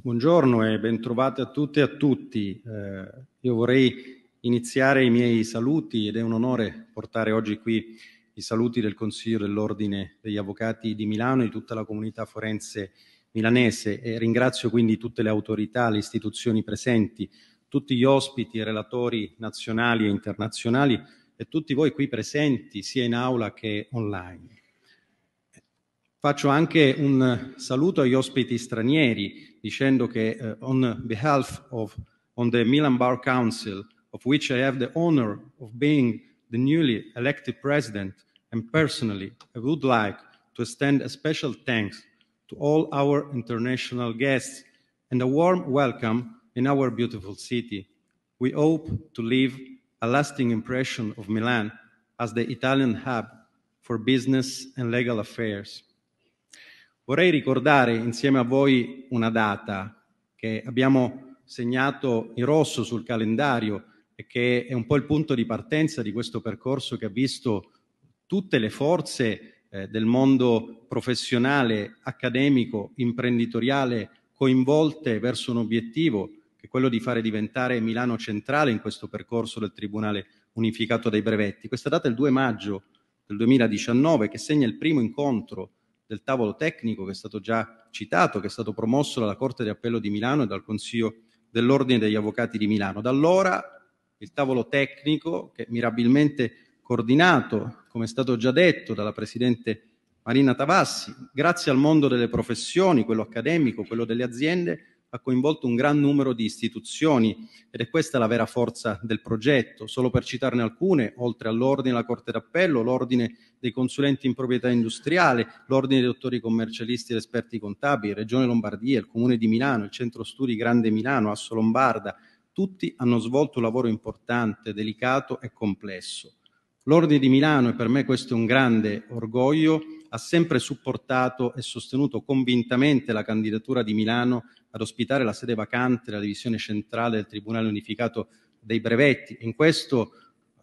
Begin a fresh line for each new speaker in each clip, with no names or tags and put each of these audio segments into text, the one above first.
Buongiorno e bentrovate a tutte e a tutti. Eh, io vorrei iniziare i miei saluti ed è un onore portare oggi qui i saluti del Consiglio dell'Ordine degli Avvocati di Milano e di tutta la comunità forense milanese e ringrazio quindi tutte le autorità, le istituzioni presenti, tutti gli ospiti e relatori nazionali e internazionali e tutti voi qui presenti sia in aula che online. Faccio anche un eh, saluto agli ospiti stranieri dicendo che uh, on behalf of on the Milan Bar Council, of which I have the honor of being the newly elected president, and personally, I would like to extend a special thanks to all our international guests and a warm welcome in our beautiful city. We hope to leave a lasting impression of Milan as the Italian hub for business and legal affairs. Vorrei ricordare insieme a voi una data che abbiamo segnato in rosso sul calendario e che è un po' il punto di partenza di questo percorso che ha visto tutte le forze eh, del mondo professionale, accademico, imprenditoriale coinvolte verso un obiettivo che è quello di fare diventare Milano centrale in questo percorso del Tribunale unificato dei brevetti. Questa data è il 2 maggio del 2019 che segna il primo incontro del tavolo tecnico che è stato già citato, che è stato promosso dalla Corte di Appello di Milano e dal Consiglio dell'Ordine degli Avvocati di Milano. Da allora il tavolo tecnico, che mirabilmente coordinato, come è stato già detto, dalla Presidente Marina Tavassi, grazie al mondo delle professioni, quello accademico, quello delle aziende, ha coinvolto un gran numero di istituzioni ed è questa la vera forza del progetto. Solo per citarne alcune, oltre all'Ordine della Corte d'Appello, l'Ordine dei consulenti in proprietà industriale, l'Ordine dei dottori commercialisti ed esperti contabili, Regione Lombardia, il Comune di Milano, il Centro Studi Grande Milano, Asso Lombarda, tutti hanno svolto un lavoro importante, delicato e complesso. L'Ordine di Milano, e per me questo è un grande orgoglio, ha sempre supportato e sostenuto convintamente la candidatura di Milano ad ospitare la sede vacante della divisione centrale del Tribunale Unificato dei Brevetti. In questo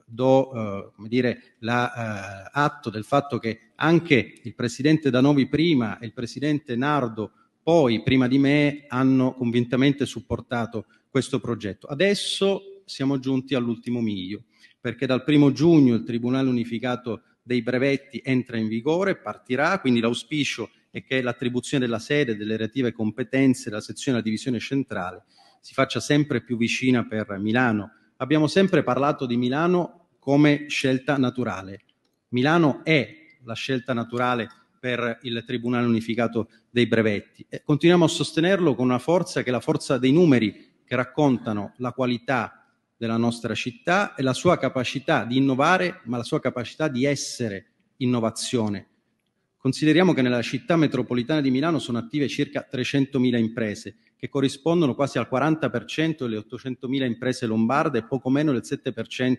do eh, come dire, la, eh, atto del fatto che anche il presidente Danovi prima e il presidente Nardo poi, prima di me, hanno convintamente supportato questo progetto. Adesso siamo giunti all'ultimo miglio, perché dal primo giugno il Tribunale Unificato dei brevetti entra in vigore, partirà, quindi l'auspicio è che l'attribuzione della sede e delle relative competenze della sezione della divisione centrale si faccia sempre più vicina per Milano. Abbiamo sempre parlato di Milano come scelta naturale. Milano è la scelta naturale per il Tribunale Unificato dei Brevetti. E continuiamo a sostenerlo con una forza che è la forza dei numeri che raccontano la qualità della nostra città e la sua capacità di innovare, ma la sua capacità di essere innovazione. Consideriamo che nella città metropolitana di Milano sono attive circa 300.000 imprese, che corrispondono quasi al 40% delle 800.000 imprese lombarde e poco meno del 7%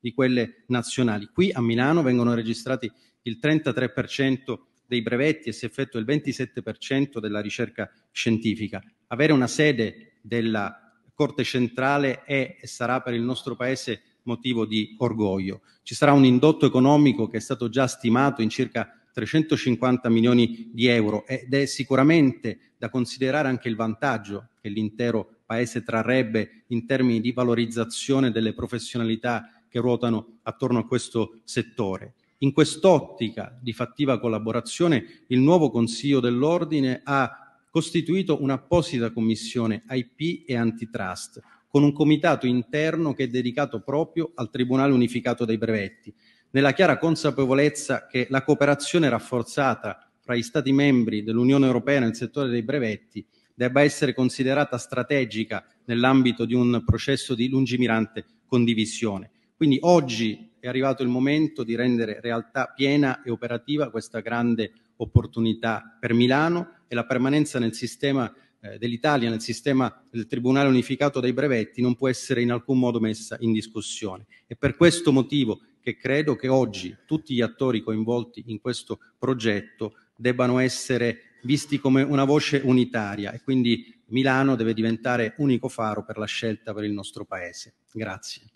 di quelle nazionali. Qui a Milano vengono registrati il 33% dei brevetti e si effettua il 27% della ricerca scientifica. Avere una sede della Corte centrale è e sarà per il nostro Paese motivo di orgoglio. Ci sarà un indotto economico che è stato già stimato in circa 350 milioni di euro ed è sicuramente da considerare anche il vantaggio che l'intero Paese trarrebbe in termini di valorizzazione delle professionalità che ruotano attorno a questo settore. In quest'ottica di fattiva collaborazione, il nuovo Consiglio dell'Ordine ha costituito un'apposita commissione IP e antitrust, con un comitato interno che è dedicato proprio al Tribunale unificato dei brevetti, nella chiara consapevolezza che la cooperazione rafforzata fra gli Stati membri dell'Unione Europea nel settore dei brevetti debba essere considerata strategica nell'ambito di un processo di lungimirante condivisione. Quindi oggi è arrivato il momento di rendere realtà piena e operativa questa grande opportunità per Milano, e la permanenza nel sistema eh, dell'Italia, nel sistema del Tribunale unificato dei brevetti, non può essere in alcun modo messa in discussione. È per questo motivo che credo che oggi tutti gli attori coinvolti in questo progetto debbano essere visti come una voce unitaria e quindi Milano deve diventare unico faro per la scelta per il nostro Paese. Grazie.